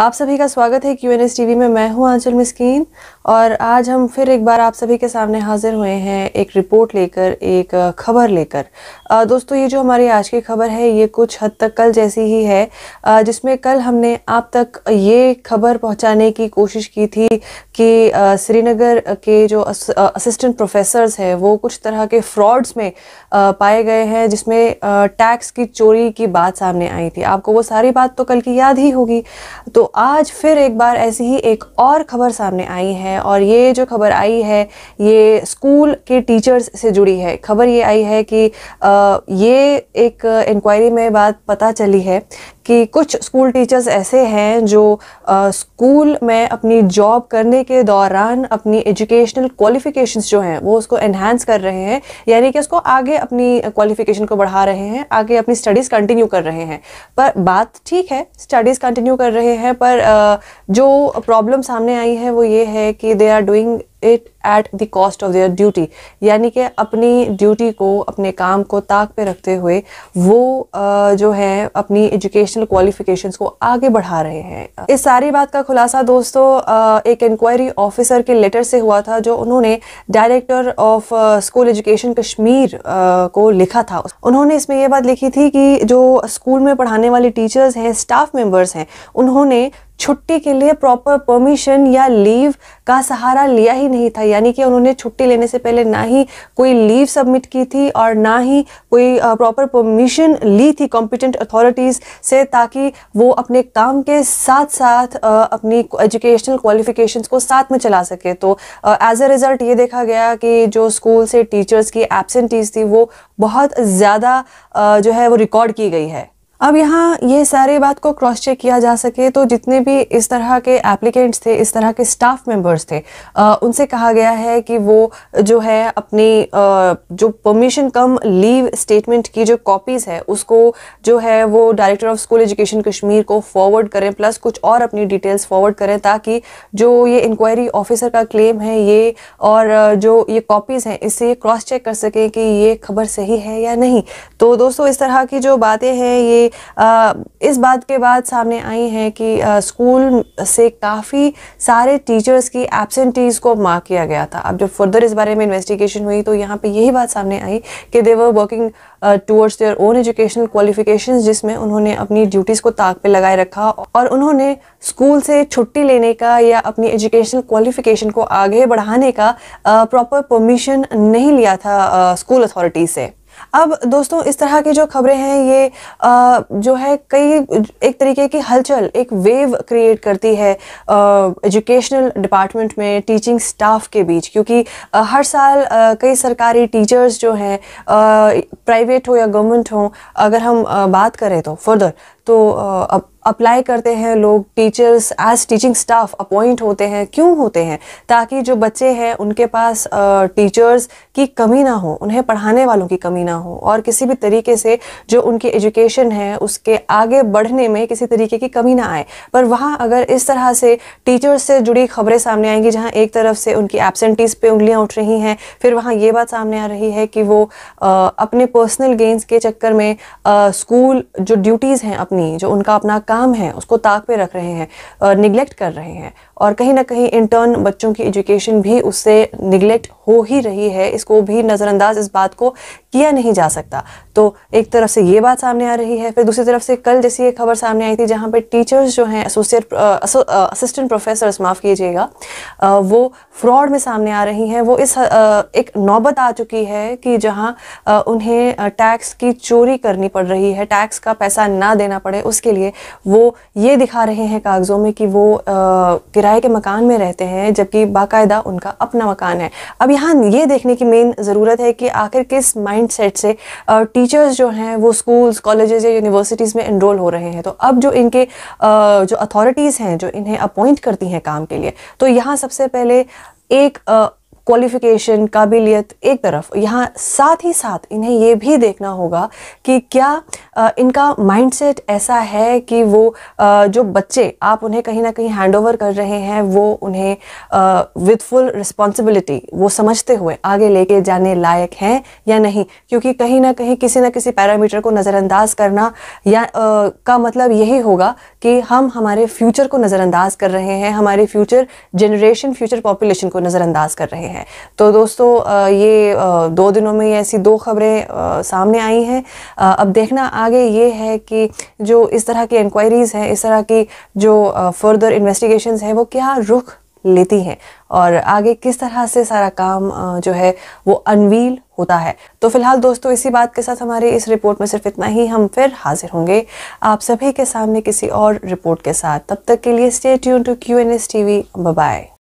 आप सभी का स्वागत है क्यू एन एस टीवी में मैं हूँ आंचल मिस्कीन और आज हम फिर एक बार आप सभी के सामने हाजिर हुए हैं एक रिपोर्ट लेकर एक खबर लेकर दोस्तों ये जो हमारी आज की खबर है ये कुछ हद तक कल जैसी ही है जिसमें कल हमने आप तक ये खबर पहुंचाने की कोशिश की थी कि श्रीनगर के जो अस, असिस्टेंट प्रोफेसर्स हैं वो कुछ तरह के फ्रॉड्स में पाए गए हैं जिसमें टैक्स की चोरी की बात सामने आई थी आपको वो सारी बात तो कल की याद ही होगी तो आज फिर एक बार ऐसी ही एक और खबर सामने आई है हैं और ये जो खबर आई है ये स्कूल के टीचर्स से जुड़ी है खबर ये आई है कि ये एक इंक्वायरी में बात पता चली है कि कुछ स्कूल टीचर्स ऐसे हैं जो स्कूल में अपनी जॉब करने के दौरान अपनी एजुकेशनल क्वालिफ़िकेशंस जो हैं वो उसको एनहेंस कर रहे हैं यानी कि उसको आगे अपनी क्वालिफ़िकेशन को बढ़ा रहे हैं आगे अपनी स्टडीज़ कंटिन्यू कर रहे हैं पर बात ठीक है स्टडीज़ कंटिन्यू कर रहे हैं पर जो प्रॉब्लम सामने आई है वो ये है कि they are doing it at the cost of their duty यानी कि अपनी ड्यूटी को अपने काम को ताक पे रखते हुए वो जो है अपनी एजुकेशनल क्वालिफिकेशंस को आगे बढ़ा रहे हैं इस सारी बात का खुलासा दोस्तों एक इंक्वायरी ऑफिसर के लेटर से हुआ था जो उन्होंने director of school education Kashmir को लिखा था उन्होंने इसमें यह बात लिखी थी कि जो स्कूल में पढ़ाने वाले टीचर्स हैं स्टाफ मेंबर्स हैं उन्होंने छुट्टी के लिए प्रॉपर परमिशन या लीव का सहारा लिया ही नहीं था यानी कि उन्होंने छुट्टी लेने से पहले ना ही कोई लीव सबमिट की थी और ना ही कोई प्रॉपर परमिशन ली थी कॉम्पिटेंट अथॉरिटीज़ से ताकि वो अपने काम के साथ साथ अपनी एजुकेशनल क्वालिफिकेशंस को साथ में चला सके तो एज अ रिज़ल्ट ये देखा गया कि जो स्कूल से टीचर्स की एबसेंटीज थी वो बहुत ज़्यादा जो है वो रिकॉर्ड की गई है अब यहाँ ये सारी बात को क्रॉस चेक किया जा सके तो जितने भी इस तरह के एप्लीकेंट्स थे इस तरह के स्टाफ मेंबर्स थे आ, उनसे कहा गया है कि वो जो है अपनी आ, जो परमिशन कम लीव स्टेटमेंट की जो कॉपीज़ है उसको जो है वो director of school education Kashmir को फॉरवर्ड करें प्लस कुछ और अपनी डिटेल्स फॉरवर्ड करें ताकि जो ये इंक्वायरी ऑफिसर का क्लेम है ये और जो ये कॉपीज़ हैं इससे क्रॉस चेक कर सकें कि ये खबर सही है या नहीं तो दोस्तों इस तरह की जो बातें हैं ये इस बात के बाद सामने आई है कि स्कूल से काफ़ी सारे टीचर्स की एबसेंटीज़ को मार्क किया गया था अब जब फर्दर इस बारे में इन्वेस्टिगेशन हुई तो यहाँ पे यही बात सामने आई कि they were working towards their own educational qualification जिसमें उन्होंने अपनी ड्यूटीज़ को ताक पे लगाए रखा और उन्होंने स्कूल से छुट्टी लेने का या अपनी एजुकेशनल क्वालिफिकेशन को आगे बढ़ाने का प्रॉपर परमिशन नहीं लिया था स्कूल अथॉरिटी से अब दोस्तों इस तरह की जो खबरें हैं ये आ, जो है कई एक तरीके की हलचल एक वेव क्रिएट करती है एजुकेशनल डिपार्टमेंट में टीचिंग स्टाफ के बीच क्योंकि आ, हर साल आ, कई सरकारी टीचर्स जो हैं प्राइवेट हो या गवर्नमेंट हो अगर हम आ, बात करें तो फर्दर तो अप्लाई करते हैं लोग teachers as teaching staff appoint होते हैं क्यों होते हैं ताकि जो बच्चे हैं उनके पास टीचर्स की कमी ना हो उन्हें पढ़ाने वालों की कमी ना हो और किसी भी तरीके से जो उनकी एजुकेशन है उसके आगे बढ़ने में किसी तरीके की कमी ना आए पर वहाँ अगर इस तरह से टीचर्स से जुड़ी खबरें सामने आएंगी जहाँ एक तरफ से उनकी एबसेंटीज पे उंगलियाँ उठ रही हैं फिर वहाँ ये बात सामने आ रही है कि वो अपने पर्सनल गेंस के चक्कर में स्कूल जो ड्यूटीज़ हैं अपनी जो उनका अपना काम है उसको ताक पे रख रहे हैं निगलेक्ट कर रहे हैं और कहीं ना कहीं इंटर्न बच्चों की एजुकेशन भी उससे निगलेक्ट हो ही रही है इसको भी नज़रअंदाज इस बात को किया नहीं जा सकता तो एक तरफ से ये बात सामने आ रही है फिर दूसरी तरफ से कल जैसी एक खबर सामने आई थी जहाँ पर टीचर्स जो हैं एसोसिएट असिस्टेंट प्रोफेसर्स माफ़ कीजिएगा वो फ्रॉड में सामने आ रही हैं वो इस आ, एक नौबत आ चुकी है कि जहाँ उन्हें टैक्स की चोरी करनी पड़ रही है टैक्स का पैसा ना देना पड़े उसके लिए वो ये दिखा रहे हैं कागज़ों में कि वो किराया किराए के मकान में रहते हैं जबकि बाकायदा उनका अपना मकान है अब यहाँ ये देखने की मेन ज़रूरत है कि आखिर किस माइंड सेट से टीचर्स जो हैं वो स्कूल्स कॉलेजेस या यूनिवर्सिटीज़ में इनरोल हो रहे हैं तो अब जो इनके जो अथॉरिटीज़ हैं जो इन्हें अपॉइंट करती हैं काम के लिए तो यहाँ सबसे पहले एक क्वालिफिकेशन काबिलियत एक तरफ यहाँ साथ ही साथ इन्हें ये भी देखना होगा कि क्या इनका माइंडसेट ऐसा है कि वो जो बच्चे आप उन्हें कहीं ना कहीं हैंड ओवर कर रहे हैं वो उन्हें विद फुल रिस्पॉन्सिबिलिटी वो समझते हुए आगे लेके जाने लायक हैं या नहीं क्योंकि कहीं ना कहीं किसी ना किसी पैरामीटर को नज़रअंदाज करना या का मतलब यही होगा कि हम हमारे फ्यूचर को नज़रअंदाज कर रहे हैं हमारे फ्यूचर जनरेशन फ्यूचर पॉपुलेशन को नज़रअंदाज कर रहे हैं तो दोस्तों ये दो दिनों में ऐसी दो खबरें सामने आई हैं अब देखना आगे ये है कि जो इस तरह की इंक्वायरीज़ हैं इस तरह की जो फर्दर इन्वेस्टिगेशन हैं वो क्या रुख लेती हैं और आगे किस तरह से सारा काम जो है वो अनवील होता है तो फिलहाल दोस्तों इसी बात के साथ हमारे इस रिपोर्ट में सिर्फ इतना ही हम फिर हाजिर होंगे आप सभी के सामने किसी और रिपोर्ट के साथ तब तक के लिए stay tune to Q N S TV bye